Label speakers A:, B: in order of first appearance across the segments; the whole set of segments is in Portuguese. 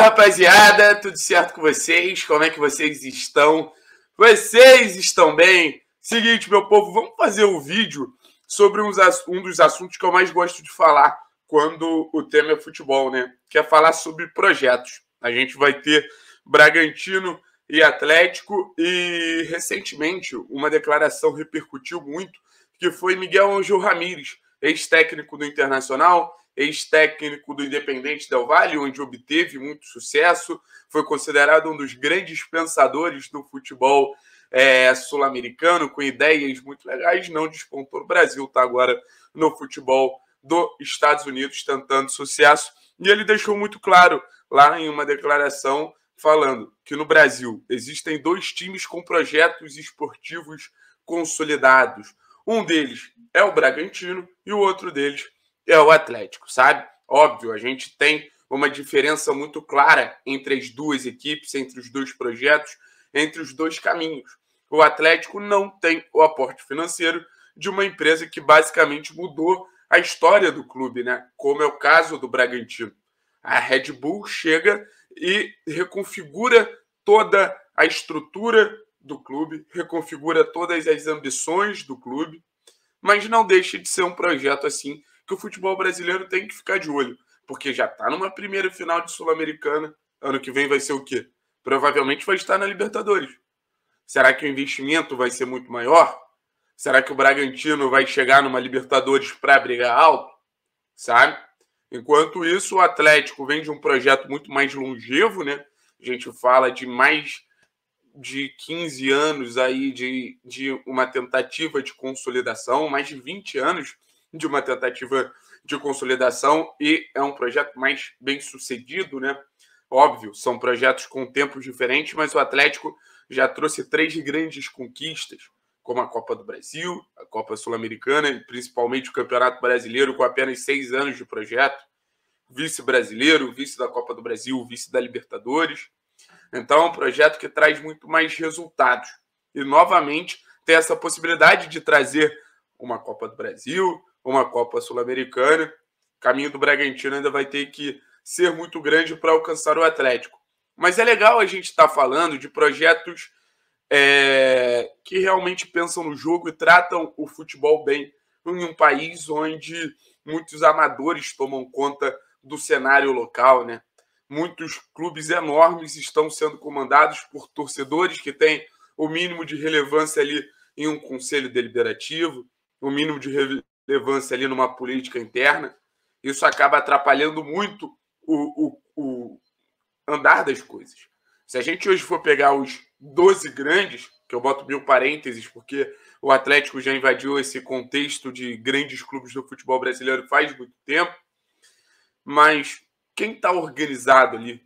A: rapaziada, tudo certo com vocês? Como é que vocês estão? Vocês estão bem? Seguinte, meu povo, vamos fazer um vídeo sobre um dos assuntos que eu mais gosto de falar quando o tema é futebol, né? Que é falar sobre projetos. A gente vai ter Bragantino e Atlético e recentemente uma declaração repercutiu muito que foi Miguel Angel Ramírez, ex-técnico do Internacional, ex-técnico do Independente Del Valle, onde obteve muito sucesso, foi considerado um dos grandes pensadores do futebol é, sul-americano, com ideias muito legais, não despontou o Brasil, está agora no futebol dos Estados Unidos tentando sucesso. E ele deixou muito claro lá em uma declaração falando que no Brasil existem dois times com projetos esportivos consolidados. Um deles é o Bragantino e o outro deles é o Atlético, sabe? Óbvio, a gente tem uma diferença muito clara entre as duas equipes, entre os dois projetos, entre os dois caminhos. O Atlético não tem o aporte financeiro de uma empresa que basicamente mudou a história do clube, né? Como é o caso do Bragantino. A Red Bull chega e reconfigura toda a estrutura do clube, reconfigura todas as ambições do clube, mas não deixa de ser um projeto assim que o futebol brasileiro tem que ficar de olho, porque já está numa primeira final de Sul-Americana. Ano que vem vai ser o quê? Provavelmente vai estar na Libertadores. Será que o investimento vai ser muito maior? Será que o Bragantino vai chegar numa Libertadores para brigar alto? Sabe? Enquanto isso, o Atlético vem de um projeto muito mais longevo, né? A gente fala de mais de 15 anos aí de, de uma tentativa de consolidação, mais de 20 anos de uma tentativa de consolidação e é um projeto mais bem sucedido, né? Óbvio, são projetos com tempos diferentes, mas o Atlético já trouxe três grandes conquistas, como a Copa do Brasil, a Copa Sul-Americana e principalmente o Campeonato Brasileiro, com apenas seis anos de projeto, vice-brasileiro, vice da Copa do Brasil, vice da Libertadores. Então, é um projeto que traz muito mais resultados. E, novamente, tem essa possibilidade de trazer uma Copa do Brasil, uma Copa Sul-Americana. Caminho do Bragantino ainda vai ter que ser muito grande para alcançar o Atlético. Mas é legal a gente estar tá falando de projetos é, que realmente pensam no jogo e tratam o futebol bem em um país onde muitos amadores tomam conta do cenário local, né? Muitos clubes enormes estão sendo comandados por torcedores que têm o mínimo de relevância ali em um conselho deliberativo, o mínimo de relevância ali numa política interna. Isso acaba atrapalhando muito o, o, o andar das coisas. Se a gente hoje for pegar os 12 grandes, que eu boto mil parênteses, porque o Atlético já invadiu esse contexto de grandes clubes do futebol brasileiro faz muito tempo, mas quem está organizado ali?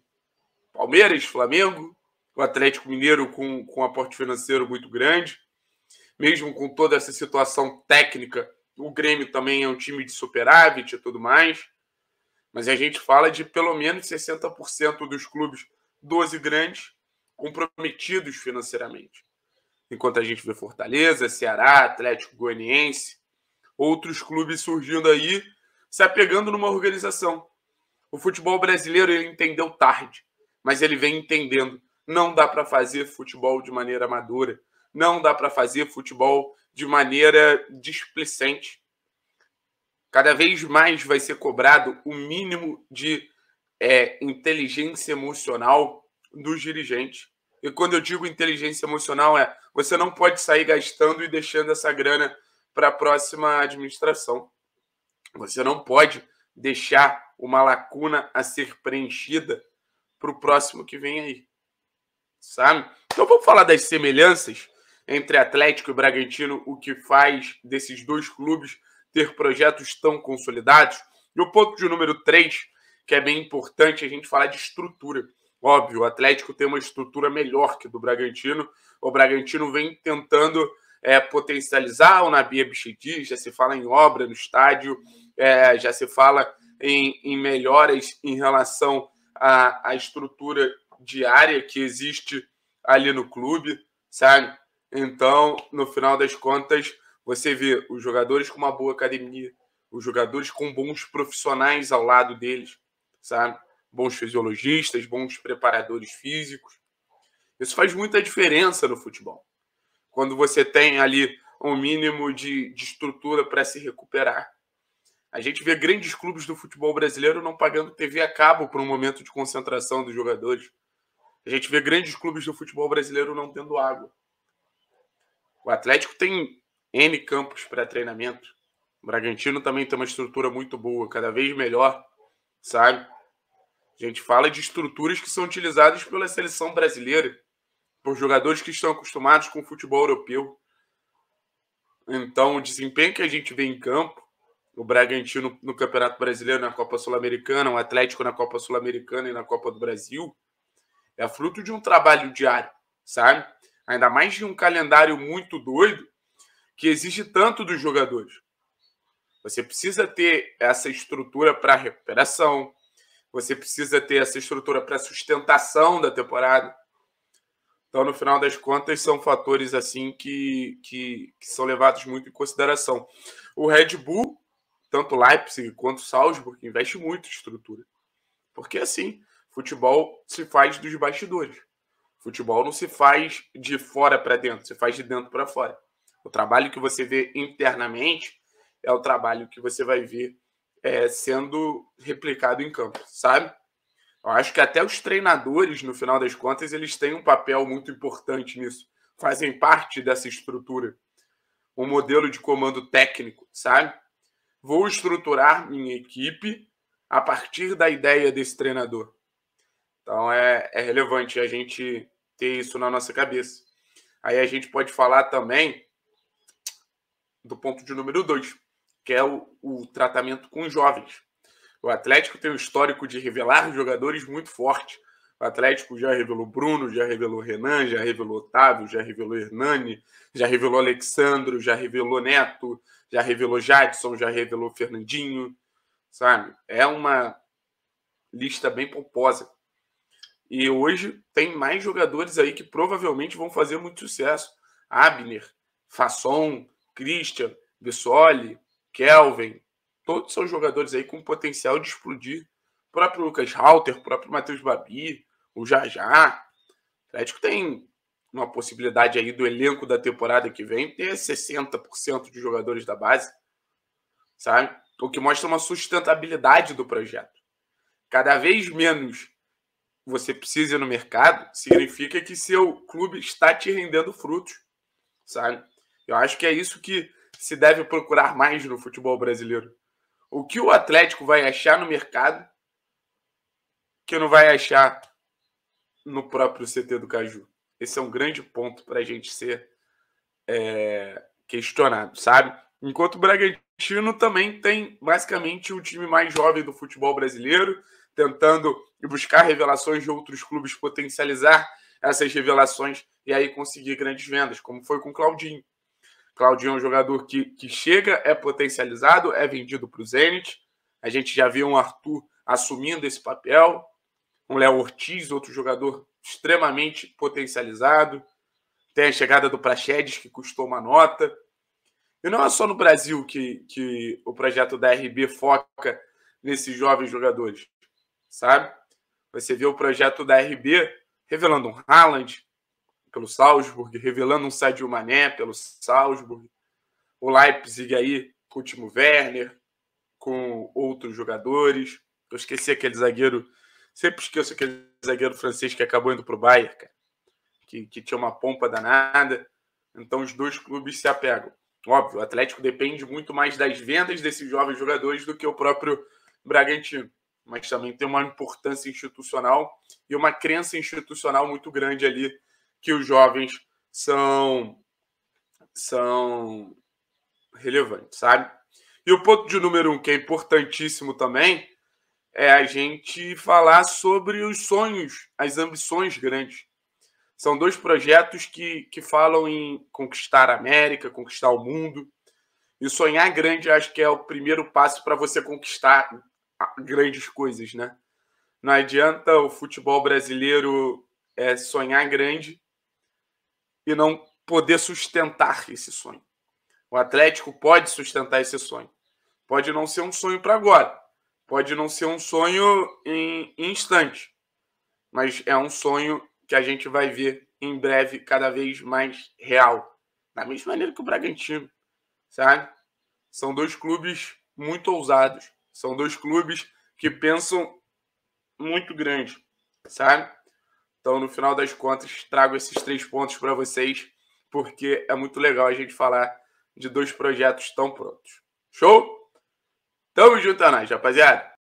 A: Palmeiras, Flamengo, o Atlético Mineiro com, com um aporte financeiro muito grande, mesmo com toda essa situação técnica, o Grêmio também é um time de superávit e tudo mais. Mas a gente fala de pelo menos 60% dos clubes 12 grandes comprometidos financeiramente. Enquanto a gente vê Fortaleza, Ceará, Atlético Goianiense, outros clubes surgindo aí, se apegando numa organização. O futebol brasileiro ele entendeu tarde, mas ele vem entendendo. Não dá para fazer futebol de maneira madura. Não dá para fazer futebol de maneira displicente. Cada vez mais vai ser cobrado o mínimo de é, inteligência emocional dos dirigentes. E quando eu digo inteligência emocional, é você não pode sair gastando e deixando essa grana para a próxima administração. Você não pode deixar uma lacuna a ser preenchida para o próximo que vem aí. Sabe? Então vamos falar das semelhanças entre Atlético e Bragantino, o que faz desses dois clubes ter projetos tão consolidados. E o ponto de número 3, que é bem importante a gente falar de estrutura. Óbvio, o Atlético tem uma estrutura melhor que do Bragantino. O Bragantino vem tentando é, potencializar o Nabia Abichedi, já se fala em obra no estádio, é, já se fala em, em melhoras em relação à, à estrutura diária que existe ali no clube, sabe? Então, no final das contas, você vê os jogadores com uma boa academia, os jogadores com bons profissionais ao lado deles, sabe? Bons fisiologistas, bons preparadores físicos. Isso faz muita diferença no futebol. Quando você tem ali um mínimo de, de estrutura para se recuperar. A gente vê grandes clubes do futebol brasileiro não pagando TV a cabo para um momento de concentração dos jogadores. A gente vê grandes clubes do futebol brasileiro não tendo água. O Atlético tem N campos para treinamento. O Bragantino também tem uma estrutura muito boa, cada vez melhor, sabe? A gente fala de estruturas que são utilizadas pela seleção brasileira, por jogadores que estão acostumados com o futebol europeu. Então, o desempenho que a gente vê em campo, o Bragantino no Campeonato Brasileiro, na Copa Sul-Americana, o Atlético na Copa Sul-Americana e na Copa do Brasil, é fruto de um trabalho diário, sabe? ainda mais de um calendário muito doido, que exige tanto dos jogadores. Você precisa ter essa estrutura para recuperação, você precisa ter essa estrutura para sustentação da temporada. Então, no final das contas, são fatores assim que, que, que são levados muito em consideração. O Red Bull, tanto Leipzig quanto Salzburg, investe muito em estrutura. Porque assim, futebol se faz dos bastidores. Futebol não se faz de fora para dentro, se faz de dentro para fora. O trabalho que você vê internamente é o trabalho que você vai ver é, sendo replicado em campo, sabe? Eu acho que até os treinadores, no final das contas, eles têm um papel muito importante nisso. Fazem parte dessa estrutura. Um modelo de comando técnico, sabe? Vou estruturar minha equipe a partir da ideia desse treinador. Então é, é relevante a gente ter isso na nossa cabeça. Aí a gente pode falar também do ponto de número 2, que é o, o tratamento com jovens. O Atlético tem um histórico de revelar jogadores muito forte. O Atlético já revelou Bruno, já revelou Renan, já revelou Otávio, já revelou Hernani, já revelou Alexandro, já revelou Neto, já revelou Jadson, já revelou Fernandinho, sabe? É uma lista bem pomposa. E hoje tem mais jogadores aí que provavelmente vão fazer muito sucesso. Abner, Fasson, Christian, Bissoli, Kelvin. Todos são jogadores aí com potencial de explodir. O próprio Lucas Halter, o próprio Matheus Babi, o Jajá. O Atlético tem uma possibilidade aí do elenco da temporada que vem ter 60% de jogadores da base, sabe? O que mostra uma sustentabilidade do projeto. Cada vez menos você precisa ir no mercado, significa que seu clube está te rendendo frutos, sabe? Eu acho que é isso que se deve procurar mais no futebol brasileiro. O que o Atlético vai achar no mercado que não vai achar no próprio CT do Caju. Esse é um grande ponto para a gente ser é, questionado, sabe? Enquanto o Bragantino também tem basicamente o time mais jovem do futebol brasileiro, tentando buscar revelações de outros clubes, potencializar essas revelações e aí conseguir grandes vendas, como foi com Claudinho. Claudinho é um jogador que, que chega, é potencializado, é vendido para o Zenit. A gente já viu um Arthur assumindo esse papel, um Léo Ortiz, outro jogador extremamente potencializado. Tem a chegada do Praxedes, que custou uma nota. E não é só no Brasil que, que o projeto da RB foca nesses jovens jogadores sabe? Você vê o projeto da RB revelando um Haaland pelo Salzburg, revelando um Sadio Mané pelo Salzburg, o Leipzig aí com o Timo Werner, com outros jogadores. Eu esqueci aquele zagueiro, sempre esqueço aquele zagueiro francês que acabou indo para o Bayern, cara, que, que tinha uma pompa danada. Então os dois clubes se apegam. Óbvio, o Atlético depende muito mais das vendas desses jovens jogadores do que o próprio Bragantino mas também tem uma importância institucional e uma crença institucional muito grande ali que os jovens são são relevantes, sabe? E o ponto de número um que é importantíssimo também é a gente falar sobre os sonhos, as ambições grandes. São dois projetos que, que falam em conquistar a América, conquistar o mundo. E sonhar grande, acho que é o primeiro passo para você conquistar grandes coisas, né? Não adianta o futebol brasileiro é, sonhar grande e não poder sustentar esse sonho. O Atlético pode sustentar esse sonho. Pode não ser um sonho para agora, pode não ser um sonho em, instante, mas é um sonho que a gente vai ver em breve cada vez mais real. Da mesma maneira que o Bragantino, sabe? São dois clubes muito ousados são dois clubes que pensam muito grande, sabe? Então, no final das contas, trago esses três pontos para vocês, porque é muito legal a gente falar de dois projetos tão prontos. Show? Tamo junto, nós, rapaziada!